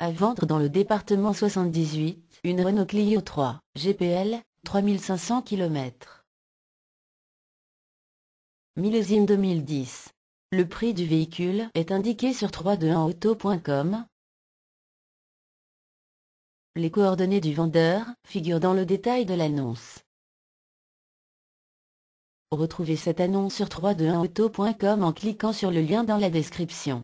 À vendre dans le département 78, une Renault Clio 3, GPL, 3500 km. Millésime 2010. Le prix du véhicule est indiqué sur 321auto.com. Les coordonnées du vendeur figurent dans le détail de l'annonce. Retrouvez cette annonce sur 321auto.com en cliquant sur le lien dans la description.